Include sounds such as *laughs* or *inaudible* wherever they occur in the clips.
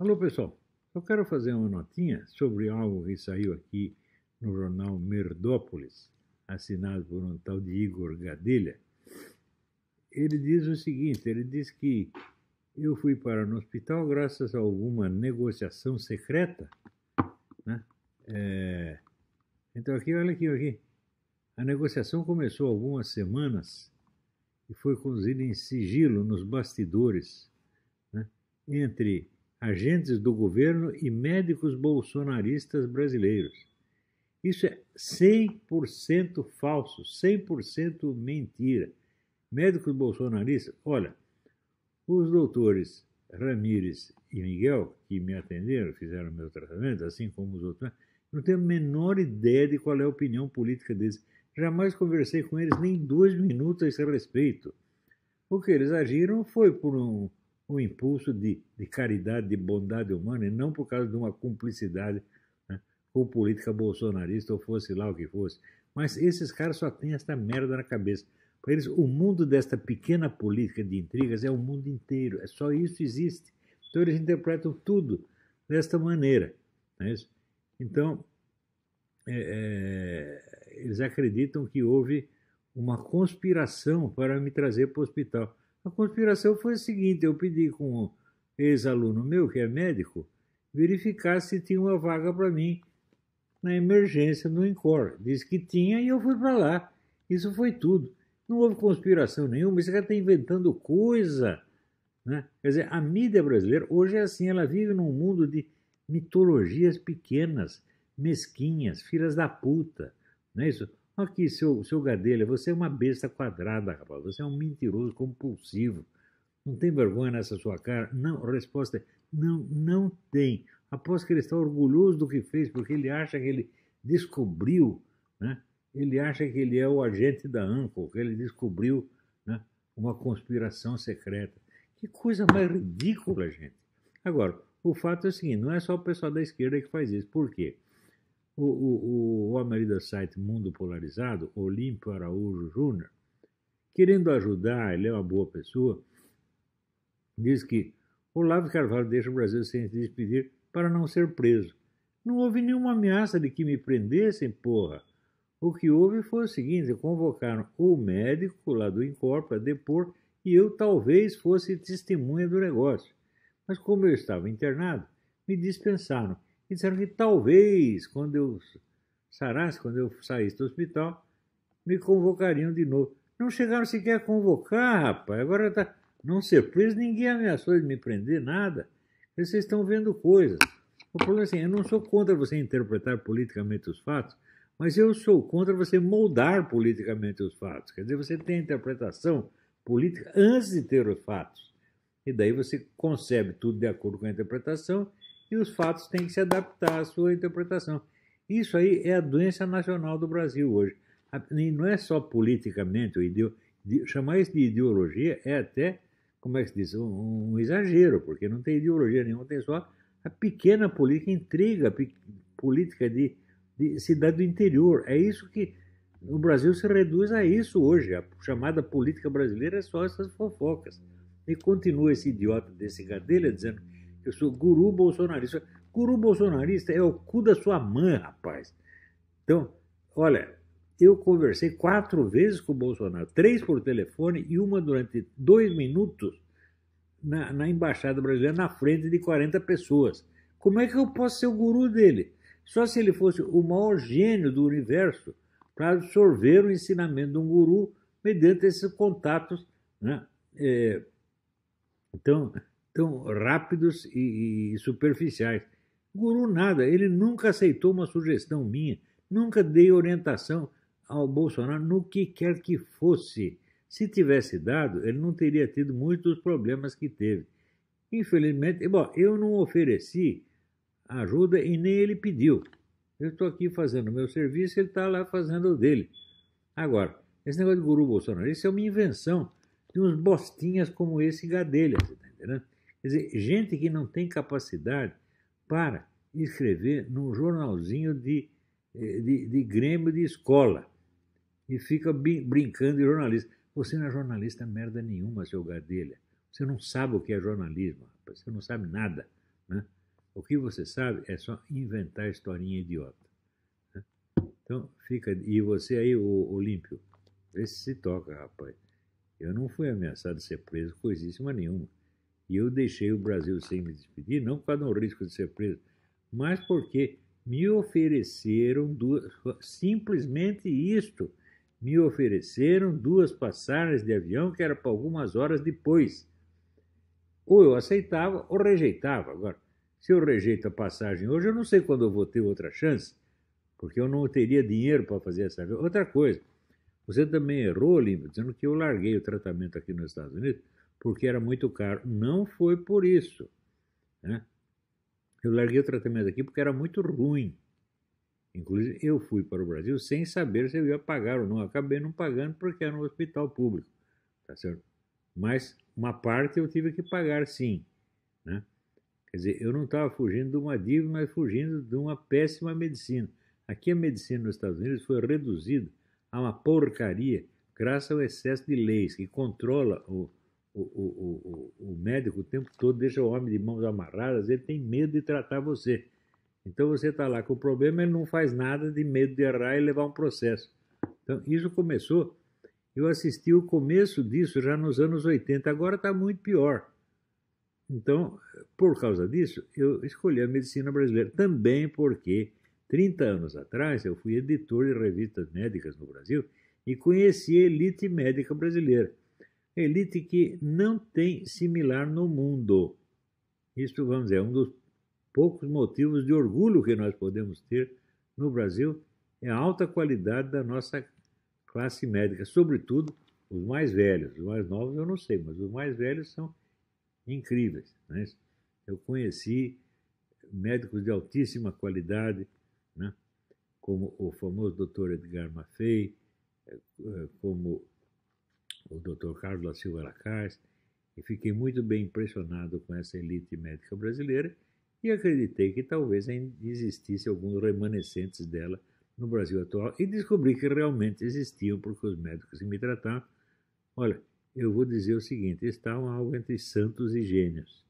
Alô, pessoal. Eu quero fazer uma notinha sobre algo que saiu aqui no jornal Merdópolis, assinado por um tal de Igor Gadelha. Ele diz o seguinte, ele diz que eu fui para no hospital graças a alguma negociação secreta, né? É... Então aqui, olha aqui, olha aqui. A negociação começou algumas semanas e foi conduzida em sigilo nos bastidores, né? Entre agentes do governo e médicos bolsonaristas brasileiros. Isso é 100% falso, 100% mentira. Médicos bolsonaristas, olha, os doutores Ramires e Miguel, que me atenderam, fizeram meu tratamento, assim como os outros, não tenho a menor ideia de qual é a opinião política deles. Jamais conversei com eles nem dois minutos a esse respeito. O que eles agiram foi por um, um impulso de, de caridade, de bondade humana, e não por causa de uma cumplicidade né, com política bolsonarista ou fosse lá o que fosse. Mas esses caras só têm esta merda na cabeça. Para eles, o mundo desta pequena política de intrigas é o mundo inteiro, é só isso existe. Então eles interpretam tudo desta maneira. Não é isso? Então, é, é, eles acreditam que houve uma conspiração para me trazer para o hospital. A conspiração foi a seguinte: eu pedi com um ex-aluno meu, que é médico, verificar se tinha uma vaga para mim na emergência no INCOR. Disse que tinha e eu fui para lá. Isso foi tudo. Não houve conspiração nenhuma, esse cara está inventando coisa. Né? Quer dizer, a mídia brasileira hoje é assim, ela vive num mundo de mitologias pequenas, mesquinhas, filhas da puta. Não é isso? Aqui, seu, seu Gadelha, você é uma besta quadrada, rapaz. Você é um mentiroso compulsivo. Não tem vergonha nessa sua cara? Não, a resposta é não, não tem. Aposto que ele está orgulhoso do que fez, porque ele acha que ele descobriu, né? ele acha que ele é o agente da ANCO, que ele descobriu né? uma conspiração secreta. Que coisa mais ridícula, gente. Agora, o fato é o seguinte, não é só o pessoal da esquerda que faz isso. Por quê? O, o, o, o homem do site Mundo Polarizado, Olímpio Araújo Júnior, querendo ajudar, ele é uma boa pessoa, diz que Olavo Carvalho deixa o Brasil sem se despedir para não ser preso. Não houve nenhuma ameaça de que me prendessem, porra. O que houve foi o seguinte: convocaram o médico lá do Incor depor e eu talvez fosse testemunha do negócio. Mas como eu estava internado, me dispensaram e disseram que talvez, quando eu sarasse, quando eu saísse do hospital, me convocariam de novo. Não chegaram sequer a convocar, rapaz. Agora tá. Não ser preso, ninguém ameaçou de me prender, nada. Vocês estão vendo coisas. O problema é assim, eu não sou contra você interpretar politicamente os fatos, mas eu sou contra você moldar politicamente os fatos. Quer dizer, você tem a interpretação política antes de ter os fatos. E daí você concebe tudo de acordo com a interpretação e os fatos têm que se adaptar à sua interpretação. Isso aí é a doença nacional do Brasil hoje. E não é só politicamente, chamar isso de ideologia é até, como é que se diz, um, um exagero, porque não tem ideologia nenhuma, tem só a pequena política, intriga política de, de cidade do interior. É isso que o Brasil se reduz a isso hoje. A chamada política brasileira é só essas fofocas. E continua esse idiota desse Gadelha dizendo eu sou guru bolsonarista. Guru bolsonarista é o cu da sua mãe, rapaz. Então, olha, eu conversei quatro vezes com o Bolsonaro, três por telefone e uma durante dois minutos na, na, Embaixada Brasileira, na frente de 40 pessoas. Como é que eu posso ser o guru dele? Só se ele fosse o maior gênio do universo para absorver o ensinamento de um guru mediante esses contatos. Né? É, então, tão rápidos e, e superficiais. Guru nada, ele nunca aceitou uma sugestão minha, nunca dei orientação ao Bolsonaro no que quer que fosse. Se tivesse dado, ele não teria tido muitos problemas que teve. Infelizmente, bom, eu não ofereci ajuda e nem ele pediu. Eu estou aqui fazendo o meu serviço, ele está lá fazendo o dele. Agora, esse negócio de guru Bolsonaro, isso é uma invenção de uns bostinhas como esse Gadelha, você está entendendo? Quer dizer, gente que não tem capacidade para escrever num jornalzinho de, eh, de, de grêmio de escola e fica brincando de jornalista. Você não é jornalista merda nenhuma, seu Gadelha. Você não sabe o que é jornalismo, rapaz. Você não sabe nada. Né? O que você sabe é só inventar historinha idiota. Né? Então, fica. E você aí, o Olímpio, esse se toca, rapaz. Eu não fui ameaçado de ser preso coisíssima nenhuma. E eu deixei o Brasil sem me despedir, não por causa do risco de ser preso, mas porque me ofereceram duas, simplesmente isto. Me ofereceram duas passagens de avião que era para algumas horas depois. Ou eu aceitava ou rejeitava. Agora, se eu rejeito a passagem hoje, eu não sei quando eu vou ter outra chance, porque eu não teria dinheiro para fazer essa. Outra coisa, você também errou, Lima, dizendo que eu larguei o tratamento aqui nos Estados Unidos porque era muito caro. Não foi por isso. Né? Eu larguei o tratamento aqui porque era muito ruim. Inclusive, eu fui para o Brasil sem saber se eu ia pagar ou não. Acabei não pagando porque era um hospital público. Tá certo? Mas uma parte eu tive que pagar, sim. Né? Quer dizer, eu não estava fugindo de uma dívida, mas fugindo de uma péssima medicina. Aqui a medicina nos Estados Unidos foi reduzida a uma porcaria graças ao excesso de leis que controla o, o, o, o, o, médico o tempo todo deixa o homem de mãos amarradas, ele tem medo de tratar você. Então você está lá com o problema, ele não faz nada de medo de errar e levar um processo. Então isso começou. Eu assisti o começo disso já nos anos 80, agora está muito pior. Então, por causa disso, eu escolhi a medicina brasileira. Também porque 30 anos atrás eu fui editor de revistas médicas no Brasil e conheci a elite médica brasileira elite que não tem similar no mundo. Isso, vamos dizer, é um dos poucos motivos de orgulho que nós podemos ter no Brasil é a alta qualidade da nossa classe médica, sobretudo os mais velhos. Os mais novos eu não sei, mas os mais velhos são incríveis. Né? Eu conheci médicos de altíssima qualidade, né? como o famoso Dr. Edgar Maffei, eh, como o Dr. Carlos da Silva Lacaz, e fiquei muito bem impressionado com essa elite médica brasileira e acreditei que talvez ainda existisse alguns remanescentes dela no Brasil atual e descobri que realmente existiam porque os médicos que me trataram, olha, eu vou dizer o seguinte, estavam algo entre santos e gênios,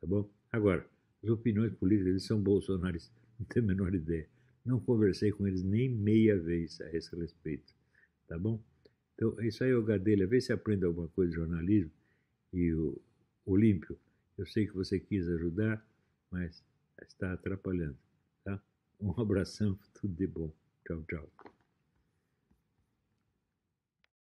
tá bom? Agora, as opiniões políticas eles são bolsonaristas, *laughs* não tenho a menor ideia. Não conversei com eles nem meia vez a esse respeito, tá bom? Então, isso aí é o Gadelha. Vê se aprende alguma coisa de jornalismo. E o Olímpio, eu sei que você quis ajudar, mas está atrapalhando. Tá? Um *laughs* abração, tudo de bom. Tchau, tchau.